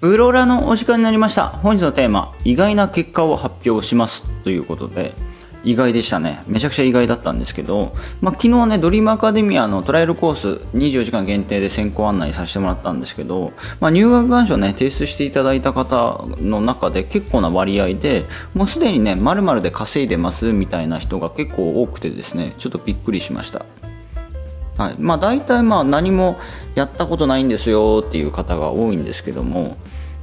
ブロラのお時間になりました。本日のテーマ、意外な結果を発表しますということで、意外でしたね。めちゃくちゃ意外だったんですけど、まあ、昨日ね、ドリームアカデミアのトライアルコース24時間限定で先行案内させてもらったんですけど、まあ、入学願書ね、提出していただいた方の中で結構な割合で、もうすでにね、まるで稼いでますみたいな人が結構多くてですね、ちょっとびっくりしました。はいまあ、大体まあ何もやったことないんですよっていう方が多いんですけども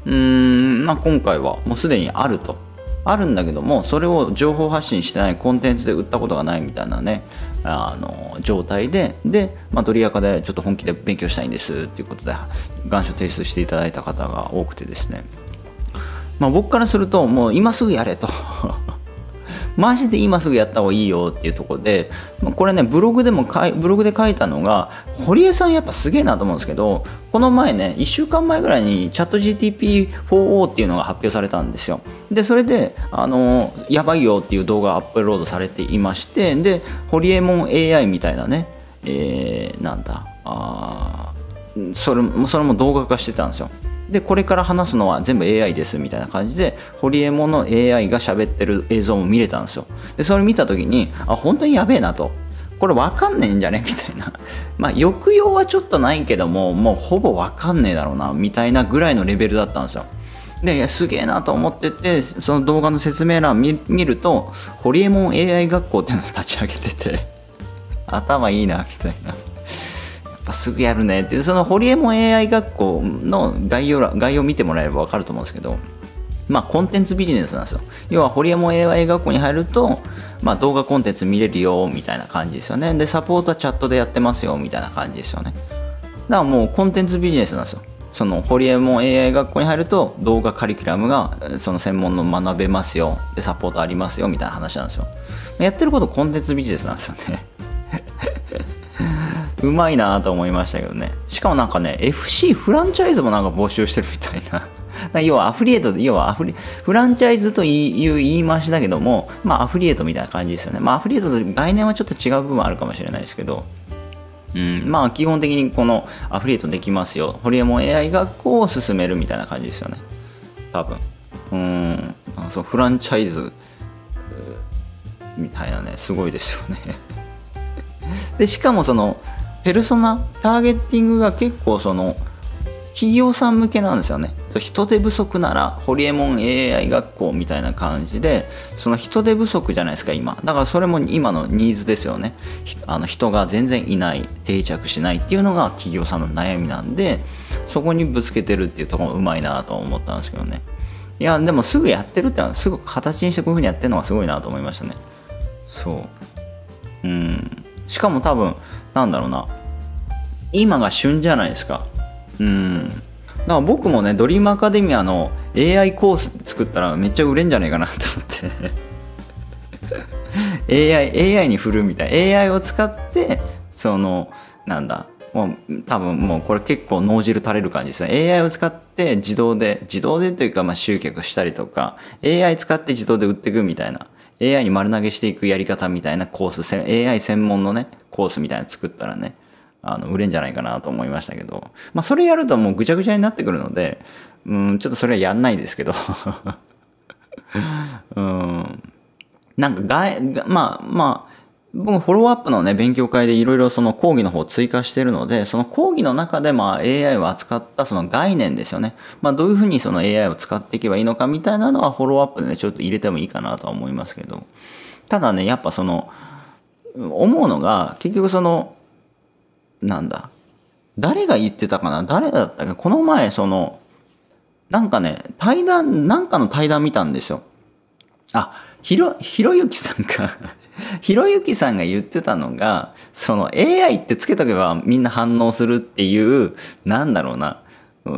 うん、まあ、今回はもうすでにあるとあるんだけどもそれを情報発信してないコンテンツで売ったことがないみたいなねあの状態でで、まあ、ドリアカでちょっと本気で勉強したいんですっていうことで願書提出していただいた方が多くてですね、まあ、僕からするともう今すぐやれとマジで今すぐやった方がいいよっていうとこで、まこれねブログでもブログで書いたのが堀江さんやっぱすげえなと思うんですけどこの前ね1週間前ぐらいにチャット GTP4O っていうのが発表されたんですよでそれであのやばいよっていう動画アップロードされていましてで堀江門 AI みたいなねえー、なんだあそれそれも動画化してたんですよでこれから話すのは全部 AI ですみたいな感じで堀エモの AI が喋ってる映像も見れたんですよでそれ見た時にあ本当にやべえなとこれわかんねえんじゃねみたいな まあ抑揚はちょっとないけどももうほぼわかんねえだろうなみたいなぐらいのレベルだったんですよですげえなと思っててその動画の説明欄見るとホリエモン AI 学校っていうのを立ち上げてて 頭いいなみたいなすぐやるねってそのホリエモン AI 学校の概要概要見てもらえれば分かると思うんですけどまあ、コンテンツビジネスなんですよ。要は、ホリエモン AI 学校に入ると、まあ、動画コンテンツ見れるよ、みたいな感じですよね。で、サポートはチャットでやってますよ、みたいな感じですよね。だからもう、コンテンツビジネスなんですよ。その、ホリエモン AI 学校に入ると、動画カリキュラムが、その専門の学べますよ、で、サポートありますよ、みたいな話なんですよ。やってることコンテンツビジネスなんですよね。うまいなと思いましたけどねしかもなんかね FC フランチャイズもなんか募集してるみたいな 要はアフリエイト要はアフリフランチャイズという言い回しだけどもまあアフリエイトみたいな感じですよねまあアフリエイトと概念はちょっと違う部分あるかもしれないですけどうん、まあ基本的にこのアフリエイトできますよ。ホリエモン AI 学校を進めるみたいな感じですよね。多分。うん。あそう、フランチャイズみたいなね、すごいですよね で、しかもその、ペルソナターゲッティングが結構その企業さん向けなんですよね人手不足ならホリエモン AI 学校みたいな感じでその人手不足じゃないですか今だからそれも今のニーズですよねあの人が全然いない定着しないっていうのが企業さんの悩みなんでそこにぶつけてるっていうところうまいなと思ったんですけどねいやでもすぐやってるってのはすぐ形にしてこういうふうにやってるのがすごいなと思いましたねそううんしかも多分なんだろうな今が旬じゃないですかうんだから僕もねドリームアカデミアの AI コース作ったらめっちゃ売れんじゃねえかなと思って AI, AI に振るみたい AI を使ってそのなんだもう多分もうこれ結構脳汁垂れる感じですね。AI を使って自動で、自動でというかま集客したりとか、AI 使って自動で売っていくみたいな AI に丸投げしていくやり方みたいなコース、AI 専門のね、コースみたいなの作ったらね、あの、売れんじゃないかなと思いましたけど、まあ、それやるともうぐちゃぐちゃになってくるので、うん、ちょっとそれはやんないですけど、うん、なんか外、まあ、まあ、僕、フォローアップのね、勉強会でいろいろその講義の方を追加してるので、その講義の中で、まあ、AI を扱ったその概念ですよね。まあ、どういうふうにその AI を使っていけばいいのかみたいなのは、フォローアップでね、ちょっと入れてもいいかなとは思いますけど。ただね、やっぱその、思うのが、結局その、なんだ、誰が言ってたかな誰だったかこの前、その、なんかね、対談、なんかの対談見たんですよ。あ、ひろ、ひろゆきさんかひろゆきさんが言ってたのが、その AI ってつけとけばみんな反応するっていう、なんだろうな。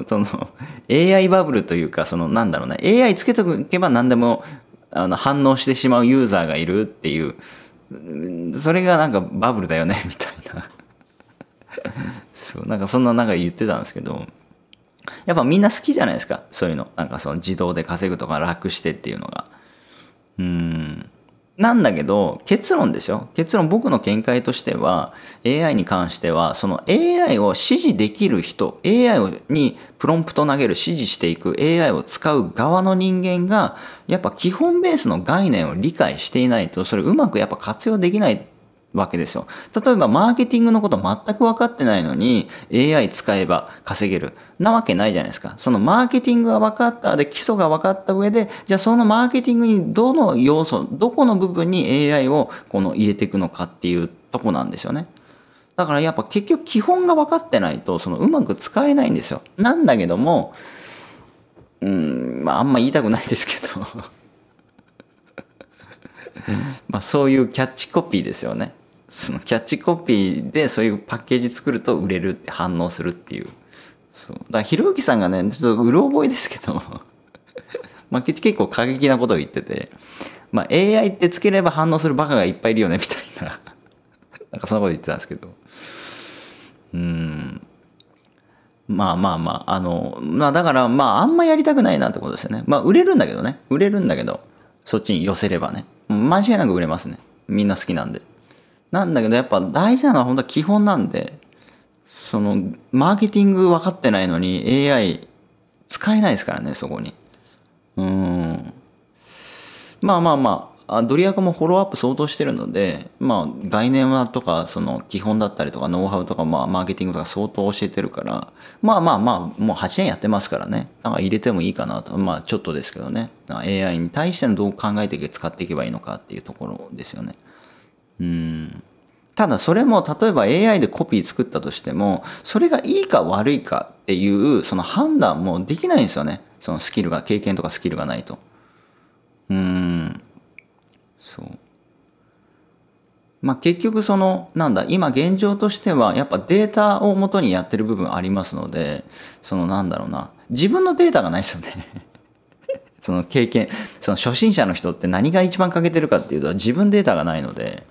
その AI バブルというか、そのなんだろうな。AI つけとけば何でもあの反応してしまうユーザーがいるっていう、それがなんかバブルだよね、みたいな。そう、なんかそんな中言ってたんですけど、やっぱみんな好きじゃないですか、そういうの。なんかその自動で稼ぐとか楽してっていうのが。うん。なんだけど、結論ですよ。結論、僕の見解としては、AI に関しては、その AI を支持できる人、AI にプロンプト投げる、指示していく、AI を使う側の人間が、やっぱ基本ベースの概念を理解していないと、それうまくやっぱ活用できないわけですよ。例えばマーケティングのこと全く分かってないのに AI 使えば稼げる。なわけないじゃないですか。そのマーケティングが分かった、で、基礎が分かった上で、じゃあそのマーケティングにどの要素、どこの部分に AI をこの入れていくのかっていうとこなんですよね。だからやっぱ結局基本が分かってないと、そのうまく使えないんですよ。なんだけども、うん、まああんま言いたくないですけど まあそういうキャッチコピーですよね。そのキャッチコピーでそういうパッケージ作ると売れるって反応するっていう。そう。だからひろゆきさんがね、ちょっとうろ覚えですけど、まあ結構過激なことを言ってて、まあ AI ってつければ反応するバカがいっぱいいるよねみたいな、なんかそんなこと言ってたんですけど。うん。まあまあまあ、あの、まあだからまああんまやりたくないなってことですよね。まあ売れるんだけどね。売れるんだけど、そっちに寄せればね。間違いなく売れますね。みんな好きなんで。なんだけどやっぱ大事なのは本当は基本なんで、その、マーケティング分かってないのに AI 使えないですからね、そこに。うん。まあまあまあ、ドリアコもフォローアップ相当してるので、まあ概念はとか、その基本だったりとか、ノウハウとか、まあマーケティングとか相当教えてるから、まあまあまあ、もう8年やってますからね。なんか入れてもいいかなと。まあちょっとですけどね。AI に対してのどう考えて使っていけばいいのかっていうところですよね。うんただそれも例えば AI でコピー作ったとしてもそれがいいか悪いかっていうその判断もできないんですよねそのスキルが経験とかスキルがないとうんそうまあ結局そのなんだ今現状としてはやっぱデータを元にやってる部分ありますのでそのなんだろうな自分のデータがないですよね その経験その初心者の人って何が一番欠けてるかっていうと自分データがないので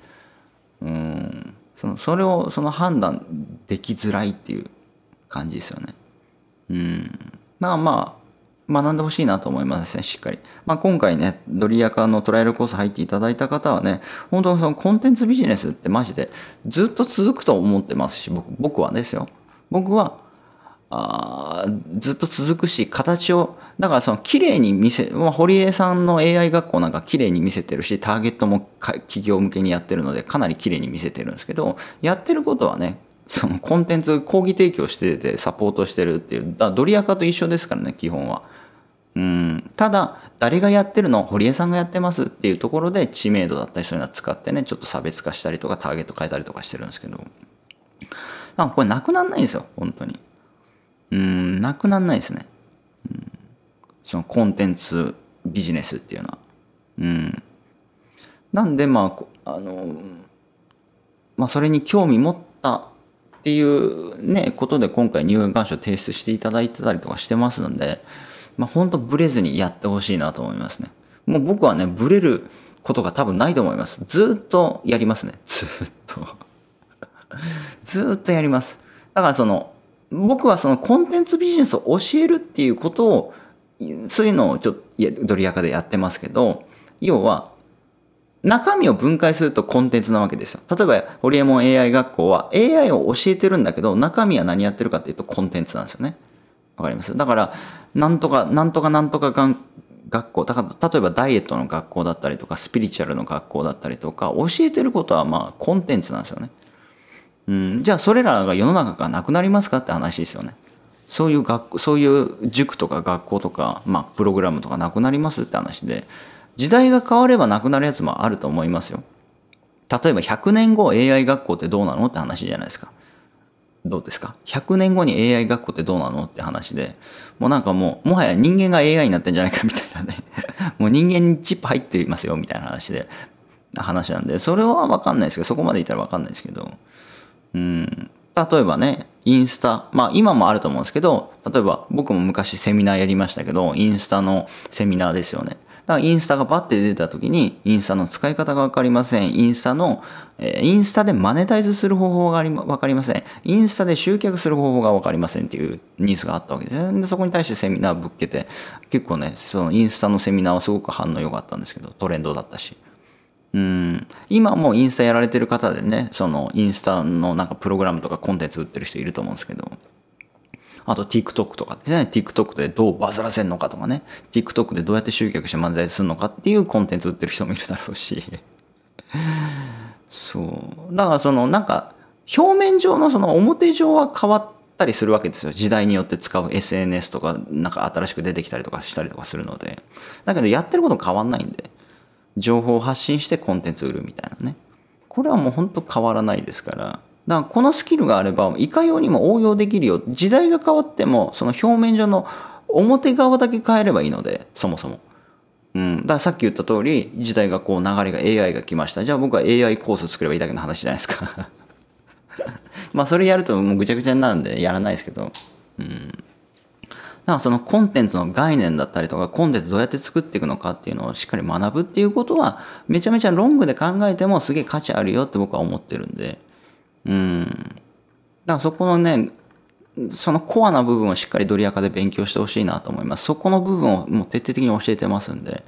うんそのそれをその判断できづらいっていう感じですよね。うん。まあまあ、学んでほしいなと思いますね、しっかり。まあ今回ね、ドリアカのトライアルコース入っていただいた方はね、本当そのコンテンツビジネスってマジでずっと続くと思ってますし、僕僕はですよ。僕は、あずっと続くし、形をだからその綺麗に見せ、まあ、堀江さんの AI 学校なんか綺麗に見せてるし、ターゲットも企業向けにやってるので、かなり綺麗に見せてるんですけど、やってることはね、そのコンテンツ、講義提供しててサポートしてるっていう、だドリアカと一緒ですからね、基本は。うん、ただ、誰がやってるの堀江さんがやってますっていうところで知名度だったりそういうのは使ってね、ちょっと差別化したりとかターゲット変えたりとかしてるんですけど。なんかこれなくなんないんですよ、本当に。うん、なくなんないですね。そのコンテンツビジネスっていうのは。うん。なんでまあ、あの、まあそれに興味持ったっていうね、ことで今回入学願書提出していただいてたりとかしてますので、まあ本当ブレずにやってほしいなと思いますね。もう僕はね、ブレることが多分ないと思います。ずっとやりますね。ずっと ずっとやります。だからその、僕はそのコンテンツビジネスを教えるっていうことをそういうのをちょっとドリアカでやってますけど、要は、中身を分解するとコンテンツなわけですよ。例えば、ホリエモン AI 学校は AI を教えてるんだけど、中身は何やってるかっていうとコンテンツなんですよね。わかりますだから、なんとか、なんとかなんとかがん学校、だから例えばダイエットの学校だったりとか、スピリチュアルの学校だったりとか、教えてることはまあコンテンツなんですよね。うん、じゃあそれらが世の中からなくなりますかって話ですよね。そういう学そういう塾とか学校とか、まあ、プログラムとかなくなりますって話で時代が変わればなくなるやつもあると思いますよ。例えば100年後 AI 学校ってどうなのって話じゃないですか。どうですか ?100 年後に AI 学校ってどうなのって話で、もうなんかもう、もはや人間が AI になってんじゃないかみたいなね。もう人間にチップ入ってますよみたいな話で、話なんで、それはわかんないですけど、そこまでいったらわかんないですけど、うん。例えばね、インスタ、まあ今もあると思うんですけど、例えば僕も昔セミナーやりましたけど、インスタのセミナーですよね。だからインスタがバッて出た時に、インスタの使い方がわかりません。インスタの、えインスタでマネタイズする方法があり、わかりません。インスタで集客する方法がわかりませんっていうニュースがあったわけですで、そこに対してセミナーぶっけて、結構ね、そのインスタのセミナーはすごく反応良かったんですけど、トレンドだったし。うん、今もインスタやられてる方でね、そのインスタのなんかプログラムとかコンテンツ売ってる人いると思うんですけど、あと TikTok とかですね、TikTok でどうバズらせるのかとかね、TikTok でどうやって集客して漫才するのかっていうコンテンツ売ってる人もいるだろうし、そう。だからそのなんか、表面上のその表上は変わったりするわけですよ。時代によって使う SNS とか、なんか新しく出てきたりとかしたりとかするので。だけどやってること変わんないんで。情報を発信してコンテンツを売るみたいなね。これはもうほんと変わらないですから。だからこのスキルがあれば、いかようにも応用できるよ。時代が変わっても、その表面上の表側だけ変えればいいので、そもそも。うん。だからさっき言った通り、時代がこう流れが AI が来ました。じゃあ僕は AI コース作ればいいだけの話じゃないですか まあそれやるともうぐちゃぐちゃになるんでやらないですけど。うん。だからそのコンテンツの概念だったりとか、コンテンツどうやって作っていくのかっていうのをしっかり学ぶっていうことは、めちゃめちゃロングで考えてもすげえ価値あるよって僕は思ってるんで。うん。だからそこのね、そのコアな部分をしっかりドリアカで勉強してほしいなと思います。そこの部分をもう徹底的に教えてますんで。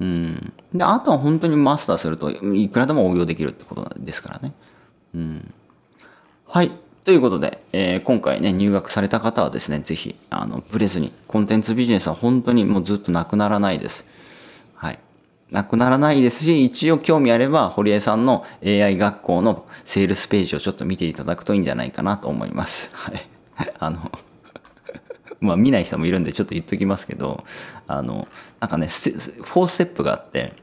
うん。で、あとは本当にマスターするといくらでも応用できるってことですからね。うん。はい。ということで、えー、今回ね、入学された方はですね、ぜひ、あの、ブレずに、コンテンツビジネスは本当にもうずっとなくならないです。はい。なくならないですし、一応興味あれば、堀江さんの AI 学校のセールスページをちょっと見ていただくといいんじゃないかなと思います。はい。あの、まあ見ない人もいるんでちょっと言っときますけど、あの、なんかね、4ステップがあって、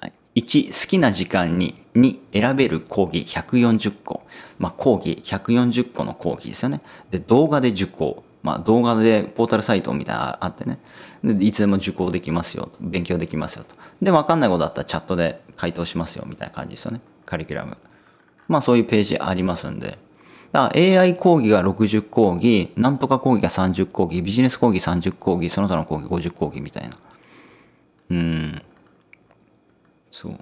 はい、1、好きな時間に、2、選べる講義140個。まあ、講義、140個の講義ですよね。で、動画で受講。まあ、動画でポータルサイトみたいなのあってね。で、いつでも受講できますよ。勉強できますよと。で、わかんないことあったらチャットで回答しますよみたいな感じですよね。カリキュラム。まあ、そういうページありますんで。だから AI 講義が60講義、なんとか講義が30講義、ビジネス講義30講義、その他の講義50講義みたいな。うん。そう。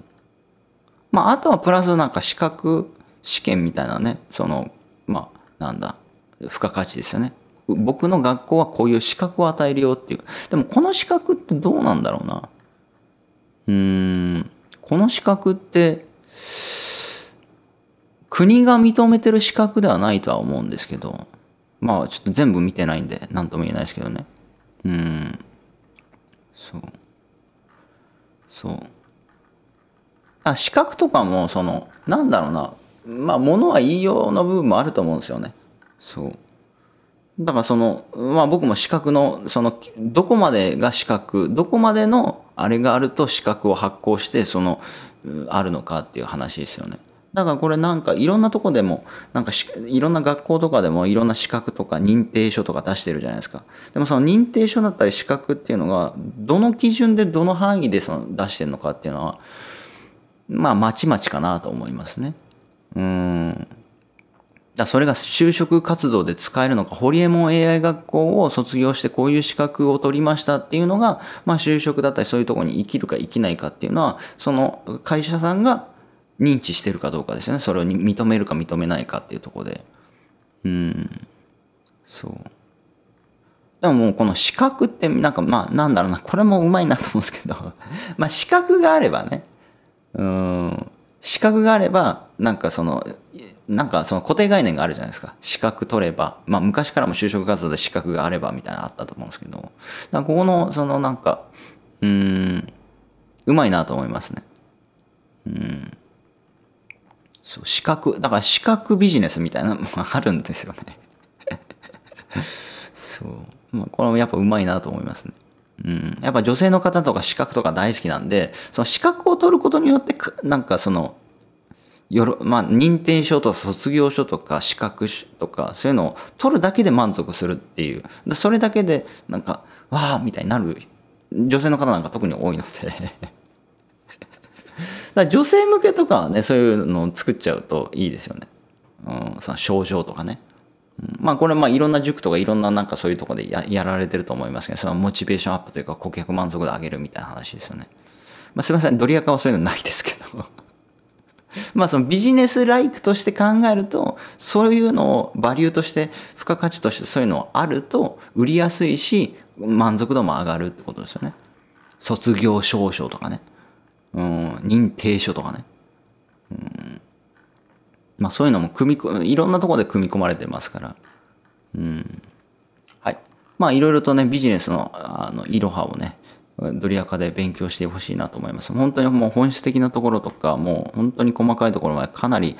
まあ、あとはプラスなんか資格試験みたいなねそのまあなんだ付加価値ですよね僕の学校はこういう資格を与えるよっていうでもこの資格ってどうなんだろうなうーんこの資格って国が認めてる資格ではないとは思うんですけどまあちょっと全部見てないんで何とも言えないですけどねうんそうそうあ資格とかもそのなんだろうなまあ物は言いようの部分もあると思うんですよねそうだからそのまあ僕も資格のそのどこまでが資格、どこまでのあれがあると資格を発行してそのあるのかっていう話ですよねだからこれなんかいろんなとこでもなんかいろんな学校とかでもいろんな資格とか認定書とか出してるじゃないですかでもその認定書だったり資格っていうのがどの基準でどの範囲でその出してるのかっていうのはまあまちまちかなと思いますね。うん。だそれが就職活動で使えるのか、ホリエモン AI 学校を卒業してこういう資格を取りましたっていうのが、まあ就職だったりそういうとこに生きるか生きないかっていうのは、その会社さんが認知してるかどうかですよね。それを認めるか認めないかっていうとこで。うん。そう。でももうこの資格ってなんかまあなんだろうな、これもうまいなと思うんですけど まあ資格があればね、うん、資格があればなんかそのなんかその固定概念があるじゃないですか資格取れば、まあ、昔からも就職活動で資格があればみたいなのあったと思うんですけどここのそのなんかうんうまいなと思いますねうんそう資格だから資格ビジネスみたいなのも あるんですよね そう、まあ、これもやっぱうまいなと思いますねうん、やっぱ女性の方とか資格とか大好きなんで、その資格を取ることによって、なんかその、よろまあ、認定証とか卒業書とか資格とかそういうのを取るだけで満足するっていうそれだけでなんかわあみたいになる女性の方なんか特に多いので だ女性向けとかねそういうのを作っちゃうといいですよね、うん、その症状とかねまあこれまあいろんな塾とかいろんななんかそういうとこでややられてると思いますけど、そのモチベーションアップというか顧客満足度上げるみたいな話ですよね。まあすいません、ドリアカはそういうのないですけど。まあそのビジネスライクとして考えると、そういうのをバリューとして、付加価値としてそういうのあると売りやすいし、満足度も上がるってことですよね。卒業証書とかね。うん、認定書とかね。うんまあ、そういうのも組み込、いろんなところで組み込まれてますから。うん。はい。まあいろいろとね、ビジネスの、あの、いろはをね、ドリアカで勉強してほしいなと思います。本当にもう本質的なところとか、もう本当に細かいところまでかなり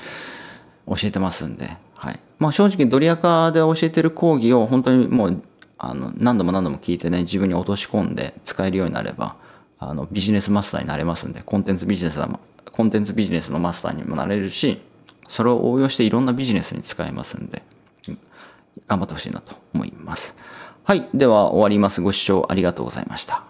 教えてますんで、はい。まあ正直ドリアカで教えてる講義を本当にもう、あの、何度も何度も聞いてね、自分に落とし込んで使えるようになれば、あの、ビジネスマスターになれますんで、コンテンツビジネスは、コンテンツビジネスのマスターにもなれるし、それを応用していろんなビジネスに使えますんで、頑張ってほしいなと思います。はい。では終わります。ご視聴ありがとうございました。